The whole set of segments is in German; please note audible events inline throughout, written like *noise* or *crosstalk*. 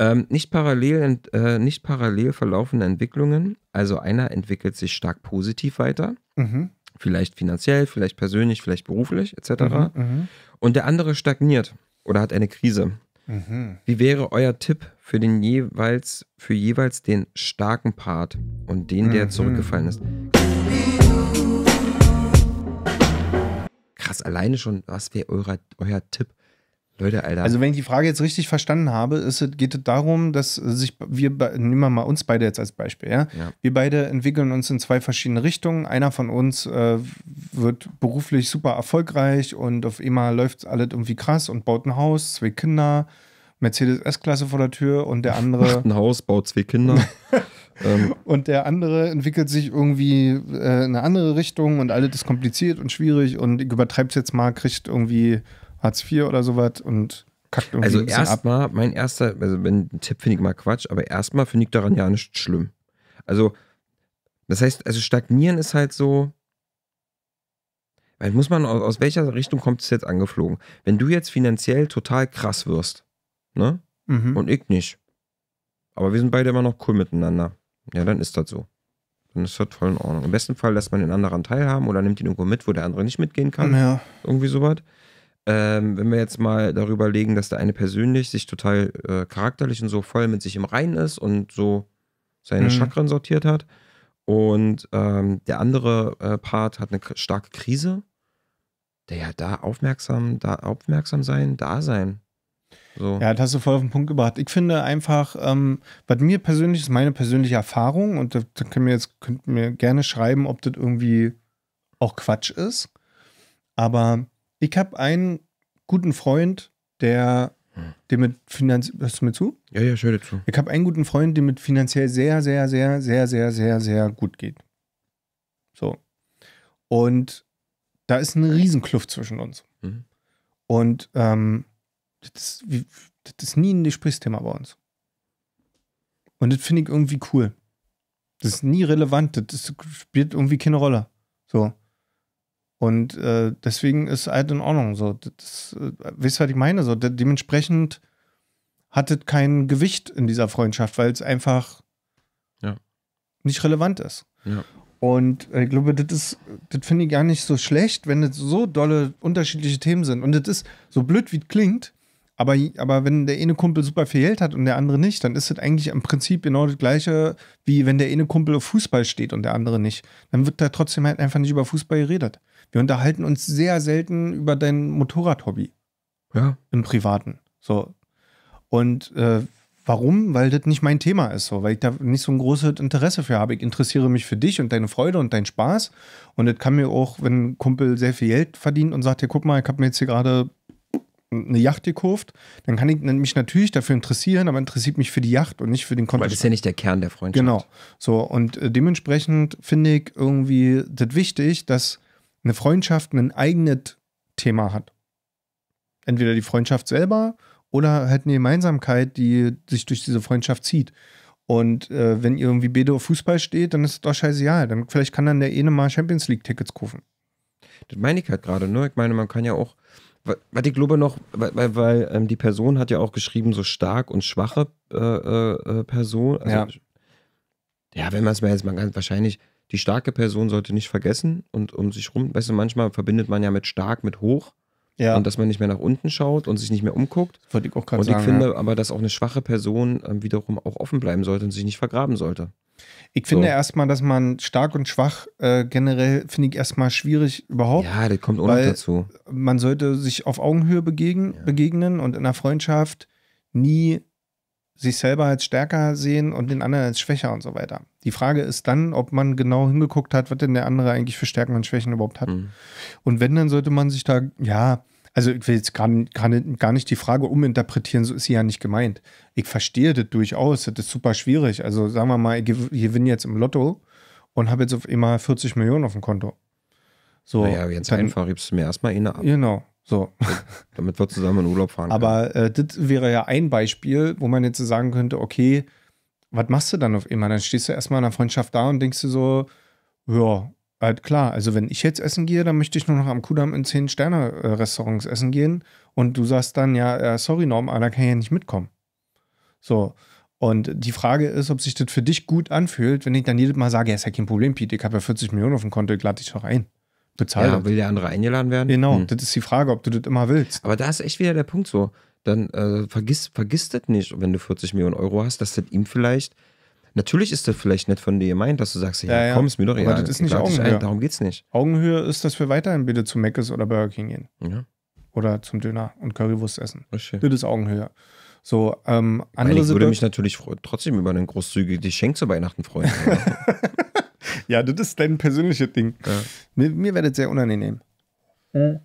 Ähm, nicht, parallel, äh, nicht parallel verlaufende Entwicklungen. Also einer entwickelt sich stark positiv weiter. Mhm. Vielleicht finanziell, vielleicht persönlich, vielleicht beruflich etc. Mhm, mhm, und der andere stagniert oder hat eine Krise. Mhm. Wie wäre euer Tipp für den jeweils, für jeweils den starken Part und den, der mhm. zurückgefallen ist? Krass, alleine schon, was wäre euer, euer Tipp? Leute, Alter. Also, wenn ich die Frage jetzt richtig verstanden habe, ist, geht es darum, dass sich wir, nehmen wir mal uns beide jetzt als Beispiel, ja? ja. Wir beide entwickeln uns in zwei verschiedene Richtungen. Einer von uns äh, wird beruflich super erfolgreich und auf einmal läuft alles irgendwie krass und baut ein Haus, zwei Kinder, Mercedes S-Klasse vor der Tür und der andere. Macht ein Haus, baut zwei Kinder. *laughs* Ähm. Und der andere entwickelt sich irgendwie äh, in eine andere Richtung und alles ist kompliziert und schwierig und ich übertreibe es jetzt mal, kriegt irgendwie Hartz IV oder sowas und kackt irgendwie Also erstmal, mein erster, also wenn Tipp finde ich mal Quatsch, aber erstmal finde ich daran ja nicht schlimm. Also, das heißt, also stagnieren ist halt so. Weil muss man, aus, welcher Richtung kommt es jetzt angeflogen? Wenn du jetzt finanziell total krass wirst, ne? Mhm. Und ich nicht. Aber wir sind beide immer noch cool miteinander. Ja, dann ist das so. Dann ist das voll in Ordnung. Im besten Fall lässt man den anderen teilhaben oder nimmt ihn irgendwo mit, wo der andere nicht mitgehen kann. Ja. Irgendwie sowas. Ähm, wenn wir jetzt mal darüber legen, dass der eine persönlich sich total äh, charakterlich und so voll mit sich im Reinen ist und so seine mhm. Chakren sortiert hat. Und ähm, der andere äh, Part hat eine starke Krise. Der ja da aufmerksam, da aufmerksam sein, da sein. So. Ja, das hast du voll auf den Punkt gebracht. Ich finde einfach, ähm, was mir persönlich ist, meine persönliche Erfahrung, und da, da können wir jetzt könnt mir gerne schreiben, ob das irgendwie auch Quatsch ist. Aber ich habe einen guten Freund, der, hm. der mit Finanz. Hörst du mir zu? Ja, ja, ich höre Ich habe einen guten Freund, dem mit finanziell sehr, sehr, sehr, sehr, sehr, sehr, sehr gut geht. So. Und da ist eine Riesenkluft zwischen uns. Mhm. Und ähm, das, ist, das ist nie ein Gesprächsthema bei uns. Und das finde ich irgendwie cool. Das ist nie relevant. Das spielt irgendwie keine Rolle. So. Und äh, deswegen ist halt in Ordnung. So, das, äh, wisst ihr, was ich meine? So, de dementsprechend hat es kein Gewicht in dieser Freundschaft, weil es einfach ja. nicht relevant ist. Ja. Und äh, ich glaube, das das finde ich gar nicht so schlecht, wenn es so dolle unterschiedliche Themen sind. Und das ist so blöd, wie es klingt, aber, aber wenn der eine Kumpel super viel Geld hat und der andere nicht, dann ist das eigentlich im Prinzip genau das gleiche, wie wenn der eine Kumpel auf Fußball steht und der andere nicht. Dann wird da trotzdem halt einfach nicht über Fußball geredet. Wir unterhalten uns sehr selten über dein Motorradhobby. Ja. Im Privaten. So. Und äh, warum? Weil das nicht mein Thema ist, so, weil ich da nicht so ein großes Interesse für habe. Ich interessiere mich für dich und deine Freude und deinen Spaß. Und das kann mir auch, wenn ein Kumpel sehr viel Geld verdient und sagt, ja, guck mal, ich habe mir jetzt hier gerade eine Yacht gekauft, dann kann ich mich natürlich dafür interessieren, aber interessiert mich für die Yacht und nicht für den Kontext. Weil das ist ja nicht der Kern der Freundschaft. Genau. So, und äh, dementsprechend finde ich irgendwie das wichtig, dass eine Freundschaft ein eigenes Thema hat. Entweder die Freundschaft selber oder halt eine Gemeinsamkeit, die sich durch diese Freundschaft zieht. Und äh, wenn irgendwie Bedo Fußball steht, dann ist es doch scheißegal. Dann vielleicht kann dann der Ene mal Champions League Tickets kaufen. Das meine ich halt gerade, ne? Ich meine, man kann ja auch, weil ich glaube noch, weil, weil, weil ähm, die Person hat ja auch geschrieben, so stark und schwache äh, äh, äh Person, also ja ja, wenn man es mir jetzt mal ganz wahrscheinlich, die starke Person sollte nicht vergessen und um sich rum, weißt du, manchmal verbindet man ja mit stark, mit hoch. Ja. Und dass man nicht mehr nach unten schaut und sich nicht mehr umguckt. Das wollte ich auch gerade sagen. Und ich finde ja. aber, dass auch eine schwache Person ähm, wiederum auch offen bleiben sollte und sich nicht vergraben sollte. Ich finde so. erstmal, dass man stark und schwach äh, generell, finde ich erstmal schwierig überhaupt. Ja, das kommt auch noch dazu. Man sollte sich auf Augenhöhe begegnen, ja. begegnen und in einer Freundschaft nie sich selber als stärker sehen und den anderen als schwächer und so weiter. Die Frage ist dann, ob man genau hingeguckt hat, was denn der andere eigentlich für Stärken und Schwächen überhaupt hat. Mhm. Und wenn, dann sollte man sich da, ja, also ich will jetzt gar, gar, gar nicht die Frage uminterpretieren, so ist sie ja nicht gemeint. Ich verstehe das durchaus, das ist super schwierig. Also sagen wir mal, ich gewinne jetzt im Lotto und habe jetzt auf immer 40 Millionen auf dem Konto. So, naja, ganz dann, einfach, gibst du mir erstmal eh eine ab. Genau, so. *laughs* Damit wir zusammen in Urlaub fahren. Aber äh, das wäre ja ein Beispiel, wo man jetzt sagen könnte, okay, was machst du dann auf immer? Dann stehst du erstmal in einer Freundschaft da und denkst du so, ja, halt klar, also wenn ich jetzt essen gehe, dann möchte ich nur noch am Kudamm in 10 sterne restaurants essen gehen. Und du sagst dann, ja, äh, sorry, Norm, aber da kann ich ja nicht mitkommen. So. Und die Frage ist, ob sich das für dich gut anfühlt, wenn ich dann jedes Mal sage, ja, ist ja kein Problem, Pete, ich habe ja 40 Millionen auf dem Konto, ich lade dich doch ein bezahlt. Ja, will der andere eingeladen werden? Genau, hm. das ist die Frage, ob du das immer willst. Aber da ist echt wieder der Punkt so. Dann äh, vergiss, vergiss das nicht, wenn du 40 Millionen Euro hast, dass das ihm vielleicht. Natürlich ist das vielleicht nicht von dir gemeint, dass du sagst, ja, ja, komm, ist mir doch egal. Aber das ist nicht Augenhöhe. Ein, darum geht es nicht. Augenhöhe ist, dass wir weiterhin bitte zu Mc's oder Burger King gehen. Ja. Oder zum Döner und Currywurst essen. Richtig. Das ist Augenhöhe. So, ähm, andere ich würde mich natürlich trotzdem über einen großzügigen Geschenk zu Weihnachten freuen. *laughs* ja, das ist dein persönliches Ding. Ja. Mir, mir wäre das sehr unangenehm. Mhm.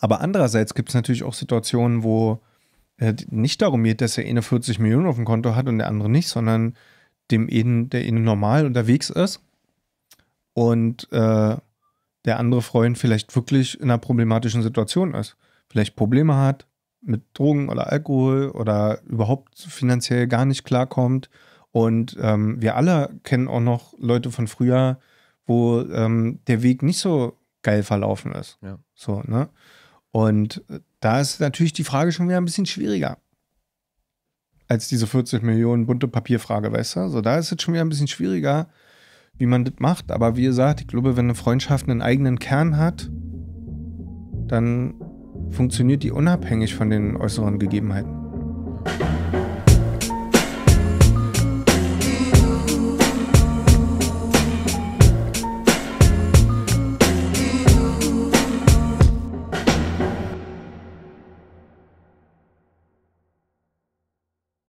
Aber andererseits gibt es natürlich auch Situationen, wo äh, nicht darum geht, dass der eine 40 Millionen auf dem Konto hat und der andere nicht, sondern dem einen, der eine normal unterwegs ist und äh, der andere Freund vielleicht wirklich in einer problematischen Situation ist. Vielleicht Probleme hat mit Drogen oder Alkohol oder überhaupt finanziell gar nicht klarkommt und ähm, wir alle kennen auch noch Leute von früher, wo ähm, der Weg nicht so geil verlaufen ist. Ja. So, ne? Und äh, da ist natürlich die Frage schon wieder ein bisschen schwieriger. Als diese 40 Millionen bunte Papierfrage, weißt du? So, da ist es schon wieder ein bisschen schwieriger, wie man das macht. Aber wie gesagt, ich glaube, wenn eine Freundschaft einen eigenen Kern hat, dann funktioniert die unabhängig von den äußeren Gegebenheiten.